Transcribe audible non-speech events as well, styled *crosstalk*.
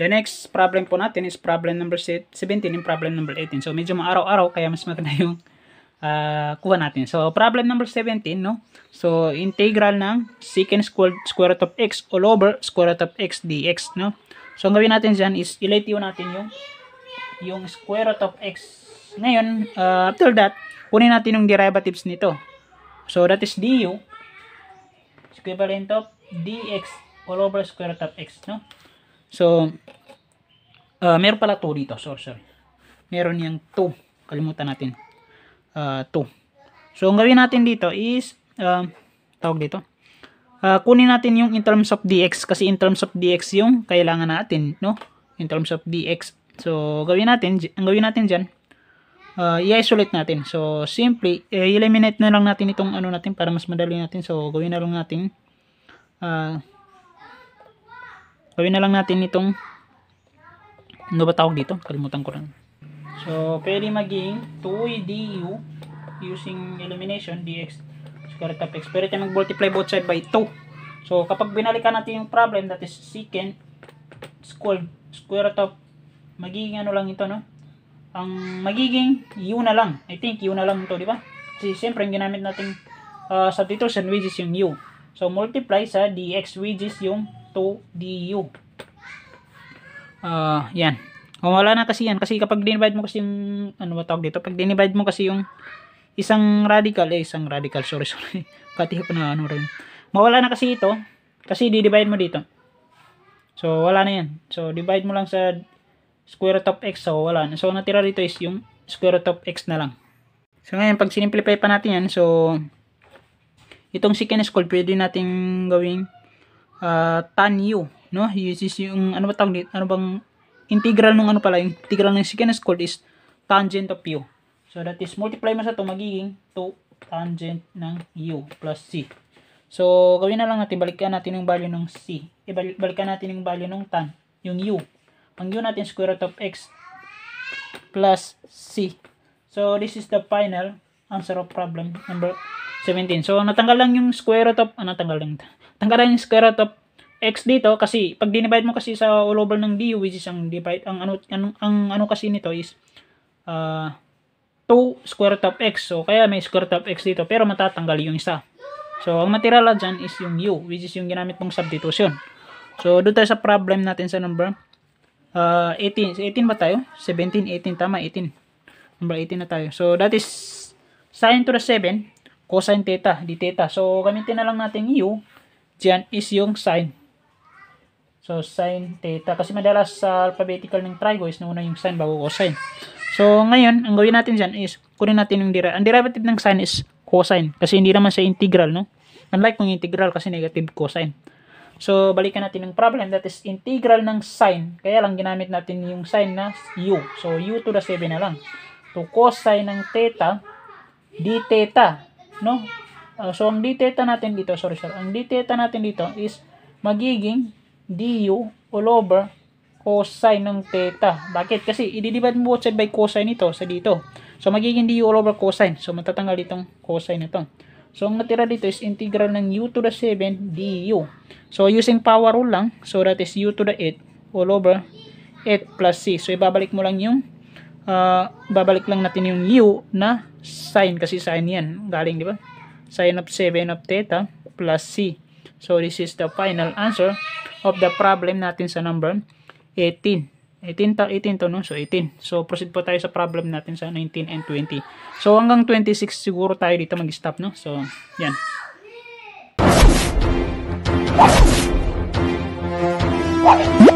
The next problem po natin is problem number 17 yung problem number 18. So medyo maaraw-araw kaya mas maganda yung uh, kuha natin. So problem number 17, no? So integral ng secant squared square root of x all over square root of x dx, no? So ang gawin natin diyan is ilate natin yung yung square root of x. Ngayon, uh, after that, kunin natin yung derivatives nito. So that is du is equivalent of dx all over square root of x, no? So, uh, meron pala 2 dito. Sorry, sorry. Meron yung 2. Kalimutan natin. 2. Uh, so, ang gawin natin dito is, uh, tawag dito, uh, kunin natin yung in terms of dx kasi in terms of dx yung kailangan natin, no? In terms of dx. So, gawin natin, ang gawin natin dyan, uh, i-isolate natin. So, simply, eliminate na lang natin itong ano natin para mas madali natin. So, gawin na lang natin, uh, gawin na lang natin itong ano ba tawag dito? Kalimutan ko lang. So, pwede maging 2DU using illumination dx square of x. Pwede tayo mag-multiply both side by 2. So, kapag binalikan natin yung problem that is secant square, square root of magiging ano lang ito, no? Ang magiging u na lang. I think u na lang ito, di ba? Kasi siyempre, yung ginamit natin uh, ah, substitution which is yung u. So, multiply sa dx which is yung to du. Uh, ah, yan. O, oh, wala na kasi yan. Kasi kapag dinivide mo kasi yung, ano ba tawag dito? Pag dinivide mo kasi yung isang radical, eh, isang radical, sorry, *laughs* sorry. Katihip na ano rin. Mawala na kasi ito. Kasi di-divide mo dito. So, wala na yan. So, divide mo lang sa square root of x. So, wala na. So, natira dito is yung square root of x na lang. So, ngayon, pag sinimplify pa natin yan, so, itong secant squared, pwede natin gawing uh, tanyo, no? This is yung ano ba tawag dito? Ano bang integral ng ano pala, yung integral ng secant squared is tangent of u. So that is multiply mo sa to magiging 2 tangent ng u plus c. So gawin na lang natin balikan natin yung value ng c. Ibalik e, balikan natin yung value ng tan, yung u. Ang u natin square root of x plus c. So this is the final answer of problem number 17. So natanggal lang yung square root of, ah, natanggal lang tanggalan yung square root of x dito kasi pag dinivide mo kasi sa all over ng du which is ang divide ang ano ang, ang ano kasi nito is uh, ah, 2 square root of x. So kaya may square root of x dito pero matatanggal yung isa. So ang matira lang dyan is yung u which is yung ginamit mong substitution. So doon tayo sa problem natin sa number uh, 18. 18 ba tayo? 17, 18 tama 18. Number 18 na tayo. So that is sine to the 7 cosine theta di theta. So gamitin na lang natin u dyan is yung sine. So, sine theta. Kasi madalas sa alphabetical ng trigo is nauna yung sine bago cosine. So, ngayon, ang gawin natin dyan is kunin natin yung derivative. Ang derivative ng sine is cosine. Kasi hindi naman siya integral, no? Unlike kung integral kasi negative cosine. So, balikan natin yung problem that is integral ng sine. Kaya lang ginamit natin yung sine na u. So, u to the 7 na lang. To cosine ng theta, d theta, no? Uh, so, ang d theta natin dito, sorry sir, ang d theta natin dito is magiging du all over cosine ng theta. Bakit? Kasi ididivide mo both side by cosine ito sa dito. So, magiging du all over cosine. So, matatanggal itong cosine nito. So, ang natira dito is integral ng u to the 7 du. So, using power rule lang. So, that is u to the 8 all over 8 plus c. So, ibabalik mo lang yung uh, babalik lang natin yung u na sine kasi sine yan. Galing, di ba? sine of 7 of theta plus C. So, this is the final answer of the problem natin sa number 18. 18 to, 18 to, no? So, 18. So, proceed po tayo sa problem natin sa 19 and 20. So, hanggang 26 siguro tayo dito mag-stop, no? So, yan. What?